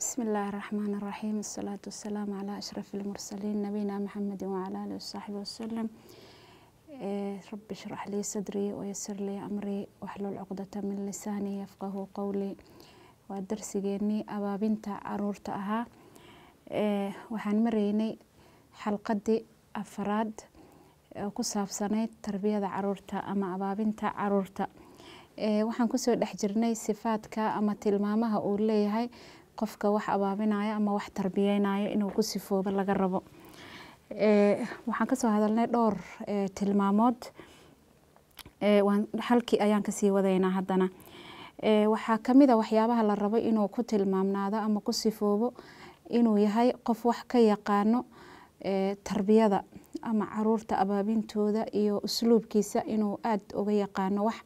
بسم الله الرحمن الرحيم الصلاة والسلام على أشرف المرسلين نبينا محمد وعلى آله وصحبه وسلم رب اشرح لي صدري ويسر لي أمري واحلل عقدة من لساني يفقه قولي ودرسجيني أبا بنت عرورت أها وحن مريني xalqadii afaraad ku saabsanayd tarbiyada caruurta ama abaabinta caruurta waxaan kusoo dhex jirnay sifaadka ama tilmaamaha uu leeyahay qofka wax abaabinaya ama wax tarbiyeynayo inuu ku sifoobo laga rabo eh, waxaan kasoo hadalnay dhowr eh, tilmaamood eh, halkii ayaan kasii wadaynaa haddana waxaa kamid a ah waxyaabaha la rabo inuu ku tilmaamnaado ama ku sifoobo inuu yahay qof wax ka yaqaano tarbiyada ama caruurta abaabintooda iyo usluubkiisa inuu aada uga yaqaano wax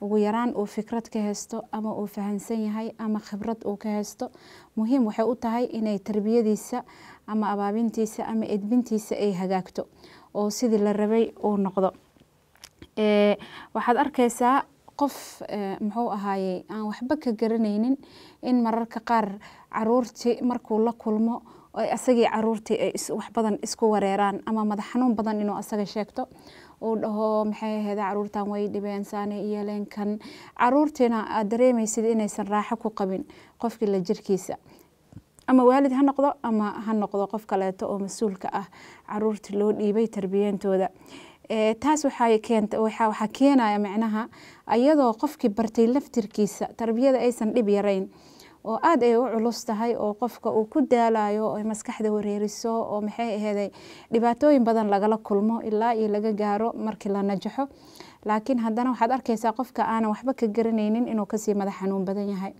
ugu yaraan uu fikrad ka haysto ama uu fahansan yahay ama khibrad uu ka haysto muhiim waxay u tahay inay tarbiyadiisa ama abaabintiisa ama edbintiisa ay hagaagto oo sidii la rabay uu noqdo eh, waxaad arkaysaa qof eh, muxuu ahaayey aan waxba ka garanaynin in mararka qaar caruurtii markuu la kulmo oo asagii caruurtii ay wax badan isku wareeraan ama madax xanuun badan inuu asaga sheegto uu dhaho maxay ahayd caruurtan way dhibeen saanay yeeleen kan caruurtiina aad dareemaysid inaysan raaxo ku qabin qofkii la jirkiisa ama waalid ha noqdo ama ha noqdo qof kaleeto oo mas-uulka ah caruurta loo dhiibay tarbiyantooda taas waxaa keenaya micnaha ayadoo qofkii bartay laftirkiisa tarbiyada aysan dhib yarayn oo aada ay u culus tahay oo qofka uu ku daalayo oo maskaxda wareeriso oo maxay aheyday dhibaatooyin badan lagala kulmo ilaa iyo laga gaaro markii la najaxo laakiin haddana waxaad arkeysaa qofka aanan waxba ka garanaynin inuu kasii madax xanuun badan yahay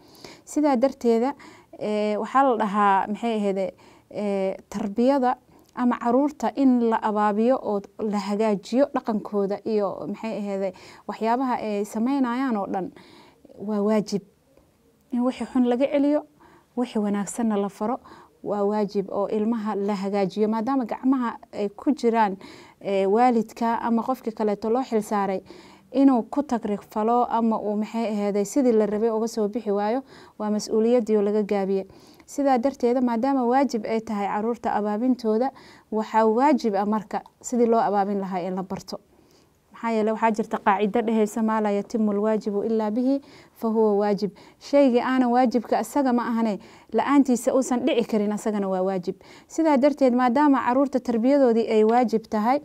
sidaa darteeda eh, waxaa la dhahaa maxay aheyde eh, tarbiyada ama caruurta in la abaabiyo oo la hagaajiyo dhaqankooda iyo maxay aheyday waxyaabaha ay sameynayaan oo dhan waa waajib in wixii xun laga celiyo wixii wanaagsanna la faro waa waajib oo ilmaha la hagaajiyo maadaama gacmaha ay ku jiraan eh, waalidka ama qofkii kaleeto loo xilsaaray inuu ku tagrifalo ama uu maxay aheyday sidii la rabay uga soo bixi waayo waa mas-uuliyaddii laga gaabiyey sidaa darteeda maadaama waajib ay tahay caruurta abaabintooda waxaa waajib a ah marka sidii loo abaabin lahaa in la barto maxaa yeele waxaa jirta qaacido dheheysa maa laa yatimu alwaajibu ilaa bihi fa huwa waajib shaygii aanan waajibka isaga ma ahane la-aantiisa uusan dhici karin asagana waa waajib sidaa darteed maadaama caruurta tarbiyadoodii ay waajib tahay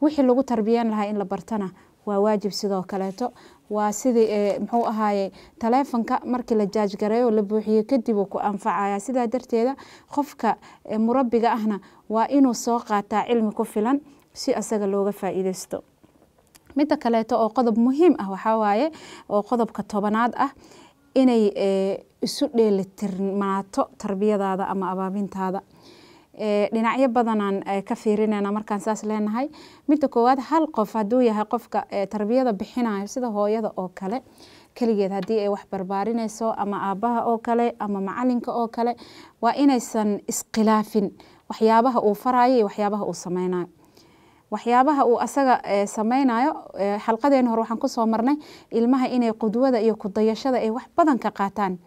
wixii lagu tarbiyan lahaa in la bartana waa waajib sidoo kaleeto waa sidii muxuu ahaaye taleefonka markii la jaajgareeyo la buuxiyo kadib ku anfacaya sidaa darteeda qofka murabiga ahna waa inuu soo qaataa cilmi ku filan si asaga looga faa'iideysto midda kaleeto oo qodob muhiim ah waxawaaye oo qodobka tobanaad ah inay eh, isu dheelitirnaato tarbiyadaada ama abaabintaada eh, dhinacyo badanaan eh, ka fiirinayna markaan saas leenahay midda koowaad hal qof haduu yahay qofka tarbiyada bixinayo sida hooyada oo kale keligeed haddii ay wax barbaarinayso ama aabaha oo kale ama macalinka oo kale waa inaysan iskhilaafin waxyaabaha uu farayo iyo waxyaabaha uu sameynayo waxyaabaha uu asaga eh, samaynayo eh, xalqadeen hore waxaan kusoo marnay ilmaha inay qudwada iyo kudayashada ay wax badan ka qaataan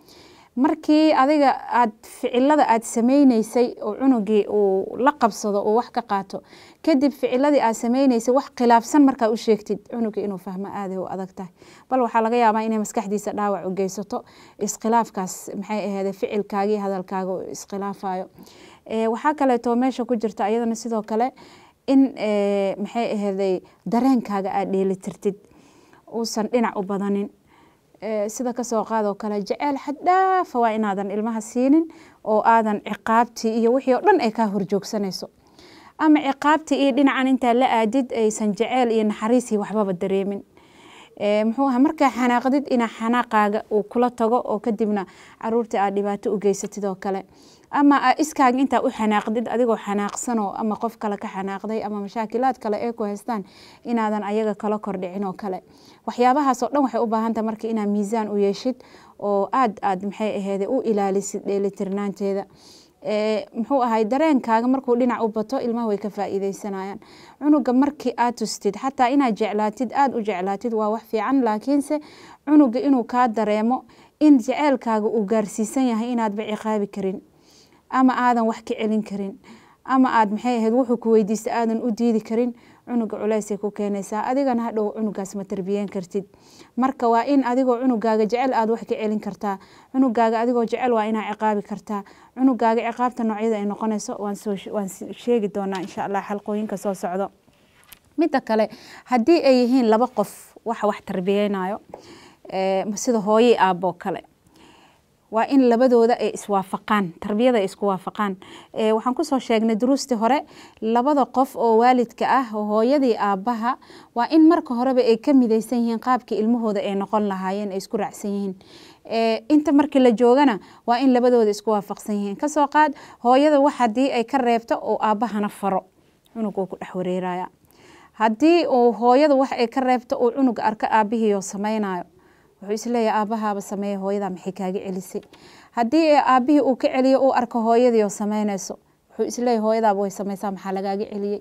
markii adiga aad ficilada aad samaynaysay oo cunugii uu la qabsado oo wax ka qaato kadib ficiladii aad samaynaysay wax khilaafsan markaa u sheegtid cunugii inuu fahmo aaday u adag tahay bal waxaa laga yaabaa inay maskaxdiisa dhaawac u geysato iskhilaafkaas maxay aheede ficilkaagii hadalkaaga iskhilaafaayo eh, waxaa kaleeto meesha ku jirta iyadana sidoo kale in eh, maxay aheeday dareenkaaga aad dheelitirtid uusan dhinac u badanin eh, sida kasoo qaadoo kale jeceyl xaddhaafa waa inaadan ilmaha siinin oo aadan ciqaabtii iyo wixii oo dhan ay kaa horjoogsanayso ama ciqaabtii iyo dhinacan intaa la aadid aysan jaceyl iyo naxariisii waxbaba dareemin eh, muxuu aha markaa xanaaqdid inaa xanaaqaaga uu kula tago oo kadibna caruurtii aad dhibaato u geysatid oo kale ama a iskaaga intaa u xanaaqdid adigoo xanaaqsanoo ama qof kale ka xanaaqday ama mashaakilaad kale ee ku haystaan inaadan ayaga kala kordhicin oo kale waxyaabahaasoo dhan waxay u baahantaha marka inaa miisaan u yeeshid oo aad aad maxay aheede u ilaalisid dheelitirnaanteeda muxuu ahay dareenkaaga markuu dhinac u bato ilmaha way ka faa'iideysanayaan cunuga markii aad tustid xataa inaad jeclaatid aada u jeclaatid waa wax fiican laakiinse cunuga inuu kaa dareemo in jeceelkaaga uu gaarsiisan yahay inaadba ciqaabi karin ama aadan wax ka celin karin ama aad maxay ahayd wuxuu ku weydiista aadan u diidi karin cunuga culaysay ku keenaysaa adigana hadhow cunugaas ma tarbiyeen kartid marka waa in adigoo cunugaaga jecel aad wax ka celin kartaa cunugaaga adigoo jecel waa inaa ciqaabi kartaa cunugaaga ciqaabta noocyada ay noqonayso waan sheegi doonaa insha allah xalqooyinka soo socdo midda kale haddii ay yihiin laba qof waxa wax tarbiyeynayo eh, sida hooyii aaboo kale waa in labadooda ay iswaafaqaan tarbiyada ay isku waafaqaan eh, waxaan kusoo sheegnay duruustii hore labada qof oo waalidka ah oo hooyadii aabbaha waa in marka horeba ay ka midaysan yihiin qaabkii ilmahooda ay noqon lahaayeen ay isku raacsan yihiin eh, inta markii la joogana waa in labadooda isku waafaqsan yihiin kasoo qaad hooyada wax haddii ay ka reebto oo aabbahana faro cunug oo ku dhex wareeraya haddii uu hooyada wax ay ka reebto uu cunuga arko aabbihiioo samaynayo wuxuu isleeyahay aabahaaba sameeya hooyadaa maxay kaaga celisay haddii aabihii uu ka celiyo uu arko hooyadii oo sameynayso wuxuu isleeyahay hooyadaaba way samaysaa maxaa lagaaga celiyey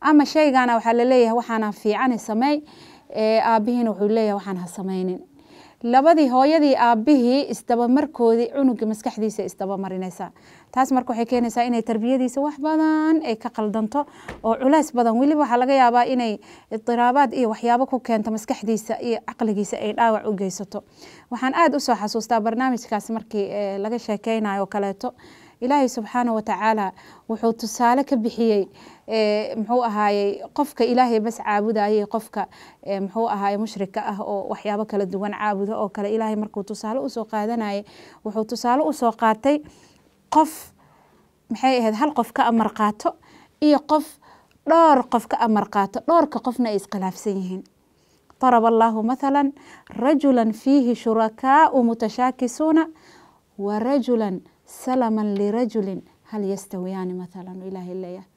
ama shaygaana waxaa laleeyahay waxaanaa fiicani sameey aabihiina wuxuu leeyahay waxaan ha sameynin labadii hooyadii aabihii isdabamarkoodii cunugii maskaxdiisa isdabamarinaysa taas marka waxay keenaysaa inay tarbiyadiisa wax badan ay ka qaldanto oo culays badan weliba waxaa laga yaabaa inay idiraabaad iyo waxyaabo ku keento maskaxdiisa iyo caqligiisa ay dhaawac u geysato waxaan aada usoo xasuustaa barnaamijkaas markii eh, laga sheekeynayo kaleeto ilaahay subxaana watacaala wuxuu tusaale ka bixiyey muxuu ahaayey qofka ilaahay bas caabudayey qofka muxuu ahaaye mushrika ah oo waxyaabo kala duwan caabudo oo kale ilaahay markuu tusaale usoo qaadanayey wuxuu tusaale usoo qaatay qof maxay ahayd hal qof ka amar qaato iyo qof dhowr qof ka amar qaato dhowrka qofna ay iskhilaafsan yihiin daraba allaahu mathala rajula fiihi shurakaau mutashaakisuuna wa rajulan salaman lirajulin hal yastawiyaani maalan ilaahay leeyahay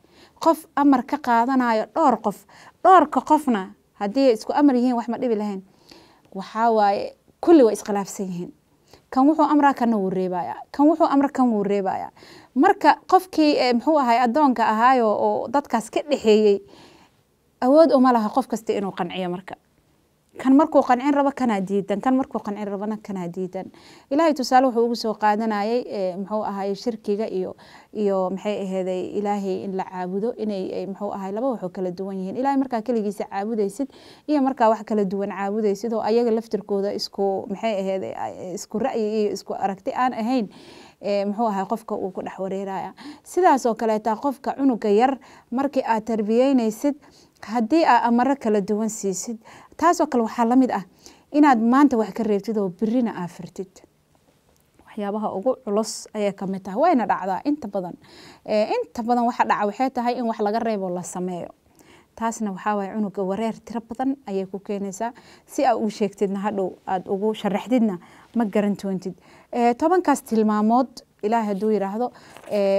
qof amar ka qaadanayo dhowr qof dhowrka qofna haddii ay isku amar yihiin wax ma dhibi lahayn waxaa waaye kulli way iskhilaafsan yihiin kan wuxuu amraa kanna wuu reebaya kan wuxuu amra kan wuu reebaya marka qofkii eh, muxuu ahay addoonka ahaayo oo dadkaas ka dhexeeyey awood uma laha qof kasta inuu qanciyo marka kan markuu qancin rabo kanaa diidan kan markuu qancin rabana kanaa diidan ilaahay tusaale wuxuu ugu soo qaadanayay eh, muxuu ahaay shirkiga iyo iyo maxay aheeday ilaahay in la caabudo inay eh, muxuu ahaay laba waxoo kala duwan yihiin ilaahay markaa keligiisa caabudaysid iyo markaa wax kala duwan caabudaysid oo ayaga laftirkooda isku maxay aheeday eh, isku ra'yi iyo isku aragti aan ahayn muxuu ahay qofka uu ku dhex wareeraya sidaas oo qofka cunuga yar markii aad tarbiyeynaysid haddii aa amaro kala duwan siisid taasoo kale waxaa lamid ah inaad maanta wax ka reebtid oo birina aa firtid waxyaabaha ugu culus ayay kamid tahay wayna dhacdaa inta badan inta badan waxa dhaca waxay tahay in wax laga reebo la sameeyo taasna waxaa cunuga wareer tiro badan ayay ku keenaysaa si aa u sheegtidna hadhow aada ugu sharaxdidna ma garan toontid tobankaas tilmaamood ilaahi hadduu yidhaahdo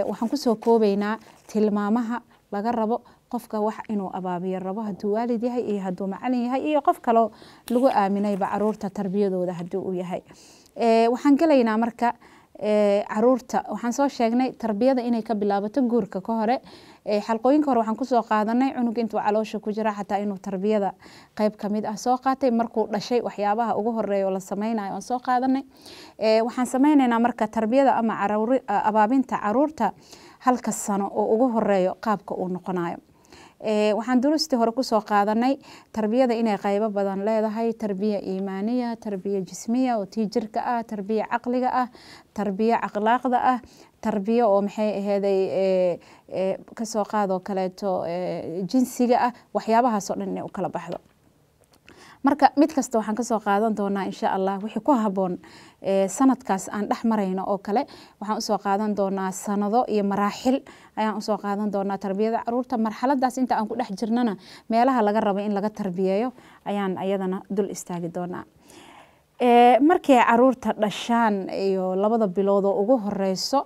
waxaan kusoo koobeynaa tilmaamaha laga rabo qofka wax inuu abaabiyo rabo haduu waalid yahay iyo haduu macalin yahay iyo qof kaloo lagu aaminayba caruurta tarbiyadooda hadii uu yahay eh, waxaan gelaynaa marka eh, caruurta waxaan soo sheegnay tarbiyada inay ka bilaabato guurka ka hore eh, xalqooyinka hore waxaan kusoo qaadanay cunug intuu caloosha ku jira xataa inuu tarbiyada qeyb kamid ah soo qaatay markuu dhashay waxyaabaha ugu horeeya la sameynayo aan soo qaadanay waxaan sameynaynaa marka tarbiyada ama abaabinta caruurta halka sano oo ugu horeeyo qaabka uu noqonayo Eh, waxaan durustii hore kusoo qaadanay tarbiyada inay qeybo badan leedahay tarbiya iimaaniya tarbiya jismiya oo tii jirka ah tarbiya caqliga ah tarbiya akhlaaqda ah tarbiya oo maxay aheeday eh, eh, kasoo qaadoo kaleeto jinsiga ah waxyaabahaasoo dhan inay u kala baxdo marka mid kasta waxaan kasoo qaadan doonaa insha allah wixii ku haboon sanadkaas aan dhex marayno oo kale waxaan usoo qaadan doonaa sanado iyo maraaxil ayaan usoo qaadan doonaa tarbiyada caruurta marxaladaas inta aan ku dhex jirnana meelaha laga rabo in laga tarbiyeeyo ayaan ayadana dul istaagi doonaa markay caruurta dhashaan iyo labada bilood oo ugu horeyso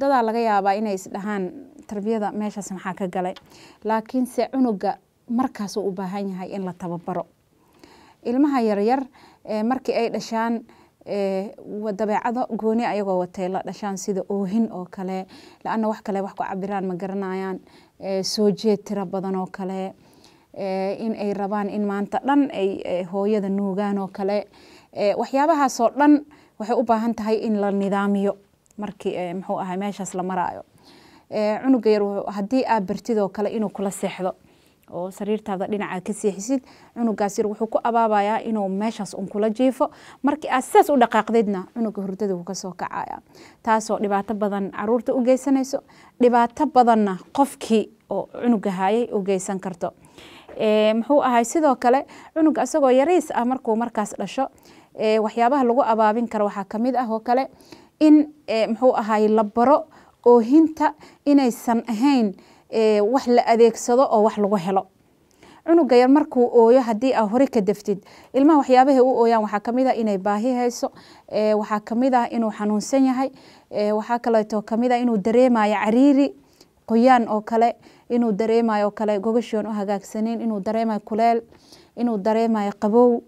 dadaa laga yaabaa inay isdhahaan tarbiyada meeshaas maxaa ka galay laakiinse cunuga markaasuu u baahan yahay in la tababaro ilmaha yaryar markii ay dhashaan dabeecado gooni ayagoo watay la dhashaan sida oohin oo kale laana wax kale wax ku cabiraan ma garanayaan soo jeed tiro badan oo kale in ay rabaan in maanta dhan ay hooyada nuugaan oo kale waxyaabahaasoo dhan waxay u baahan tahay in la nidaamiyo markii muxuu ahay meeshaas la maraayo cunuga yar haddii aa bartid oo kale inuu kula seexdo oo sariirtaada dhinaca ka seexisid cunugaas yar wuxuu ku abaabayaa inuu meeshaas un kula jiifo markii aad sidaas u dhaqaaqdeydna cunuga hurdada wuu kasoo kacaya taasoo dhibaato badan caruurta u geysanayso dhibaato badanna qofkii oo cunuga hayay u geysan karto muxuu ahay sidoo kale cunuga isagoo yariis ah markuu markaas dhasho waxyaabaha lagu abaabin karo waxaa kamid ah oo kale in muxuu ahay la baro oohinta inaysan ahayn wax la adeegsado oo wax lagu helo cunuga yar markuu ooyo hadii aa hore ka daftid ilmaha waxyaabahay u ooyaan waxaa kamid a ah inay baahi hayso waxaa kamid ah inuu xanuunsan yahay waxaa kaleeto kamid a ah inuu dareemayo cariiri qoyaan oo kale inuu dareemayo oo kale gogashoon u hagaagsaneyn inuu dareemayo kuleel inuu dareemayo qabow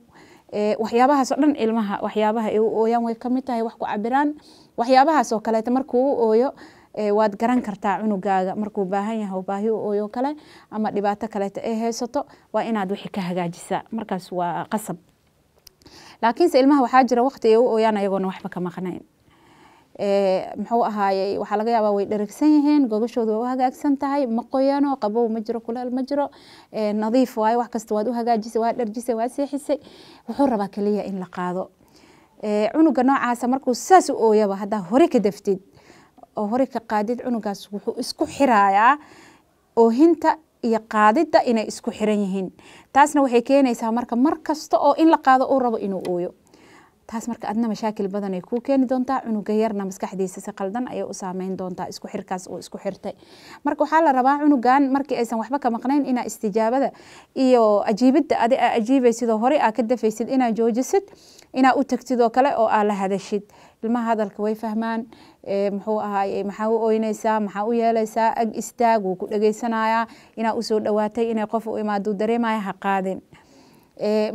waxyaabahaasoo dhan ilmaha waxyaabaha ay u ooyaan way kamid tahay wax ku cabiraan waxyaabahaas oo kaleeto markuu u ooyo waad garan kartaa cunugaaga markuu baahan yahay baahi ooyo kale ama dhibaato kaleeta ee haysato waa inaad wixii ka hagaajisa markaas waa qasab laakiinse ilmaha waxaa jira waqti ay u ooyaan ayagoona waxba ka maqnayn muxuu ahaayey waxaa laga yaabaa way dheragsan yihiin gogashooda waa u hagaagsan tahay ma qoyano qabow ma jiro kuleel ma jiro nadiif waayo wax kasta waad u hagaajisay waa dharjisay waa seexisay wuxuu rabaa keliya in la qaado cunuga noocaasa markuu saas u ooyaba haddaa hore ka daftid oo hore ka qaadid cunugaas wuxuu isku xiraayaa oohinta iyo qaadidda inay isku xiran yihiin taasna waxay keenaysaa marka mar kasta oo in la qaado uu rabo inuu ooyo taas marka adna mashaakil badan ay kuu keeni doontaa cunuga yarna maskaxdiisa si qaldan ayay u saameyn doontaa isku xirkaas oo isku xirtay marka waxaa la rabaa cunugan markii aysan waxba ka maqnayn inaa istijaabada iyo ajiibidda adi aa ajiibaysid oo horey aa ka dafaysid inaa joojisid inaa u tagtid oo kale oo aa la hadashid ilmaha hadalka way fahmaan muxuu ahaay maxaa u oynaysaa maxaa u yeelaysaa ag istaag wuu ku dhegeysanayaa inaa usoo dhowaatay inay qof u imaado dareemaya ha qaadin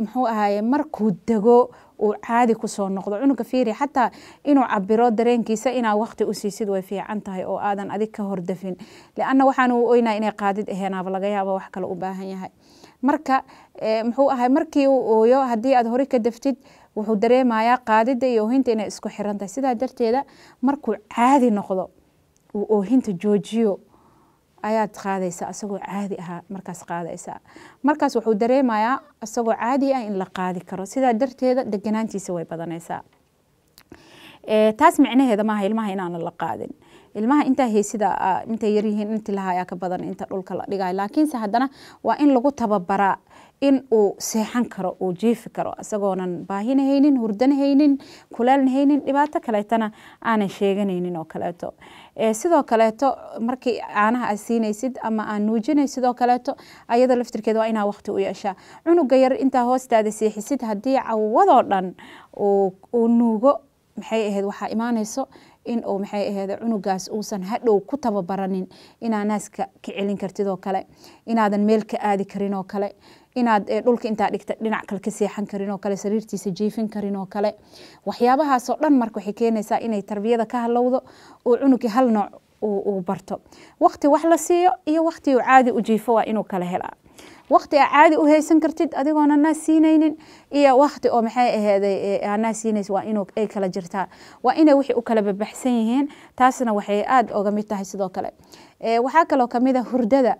muxuu ahaay markuu dego uu caadi kusoo noqdo cunuga fiiri xataa inuu cabiro dareenkiisa inaa waqti u way fiican tahay oo aadan adig ka hordafin lianna waxaan u oynaya inay qaadid aheenaaba laga yaaba wax kale u baahan yahay marka muxuu ahay markii uu ooyo haddii aad hori ka daftid wuxuu dareemayaa qaadida iyo oohinta inay isku xiran sidaa darteeda markuu caadi noqdo uu oohinta joojiyo ayaad qaadaysaa isagoo caadi ahaa markaas qaadaysaa markaas wuxuu dareemayaa isagoo caadi ah in la qaadi karo sidaa darteeda deganaantiisa way badanaysaa taas micnaheeda maaha ilmaha inaana la qaadin ilmaha intaa heysida intay yaryihiin in ka badan inta dhulka la dhigayo laakiinse haddana waa in lagu tababaraa in uu seexan karo uu jiifi karo isagoonan baahina haynin hurdan haynin kulaalna haynin dhibaato kaleetana aanan sheeganaynin oo kaleeto sidoo kaleeto markii caanaha aad siinaysid ama aan nuujinay sidoo kaleeto ayada laftirkeeda waa inaa waqti u yeeshaa cunuga yar intaa hoostaada seexisid haddii cawadoo dhan uu nuugo maxay ahayd waxaa imaanayso in uu maxay ahayd cunugaas uusan hadhow ku tababaranin inaa naaska ka celin kartid oo kale inaadan meel ka aadi karin oo kale inaad eh, dhulka intaa dhigta dhinac kale ka seexan karin oo kale sariirtiisa jiifin karin oo kale waxyaabahaasoo dhan marka waxay keenaysaa inay tarbiyada ka halowdo oo cunugii hal nooc uu barto wakti wax la siiyo iyo wakti uu caadi u jiifo waa inuu kala helaa wakti aa caadi u haysan kartid adigoon anaa siinaynin iyo wakti oo maxay aheyday eh, anaa siinays waa in ay kala jirtaa waa inay wixii u kala babaxsan yihiin taasna waxay aada oga mid tahay sidoo kale eh, waxaa kaloo kamid a ah hurdada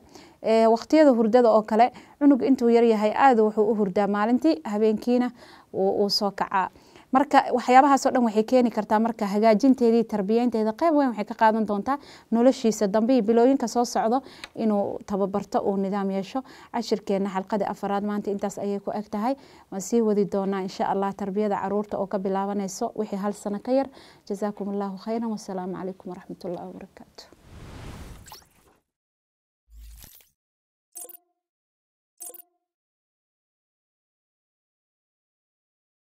waqtiyada hurdada oo kale cunug intuu yaryahay aada wuxuu u hurdaa maalintii habeenkiina uu soo kacaa marka waxyaabahaasoo dhan waxay keeni kartaa marka hagaajinteedii tarbiyeynteeda qayb weyn waxay ka qaadan doontaa noloshiisa dambe bilooyinka soo socdo inuu tababarto uu nidaam yeesho cashirkeena xalqada afaraad maanta intaas ayay ku eg tahay waan sii wadi doonaa insha allah tarbiyada caruurta oo ka bilaabanayso wixii hal sano ka yar jazaakum allahu khayran wasalaamu calaykum waraxmatullahi wabarakaatu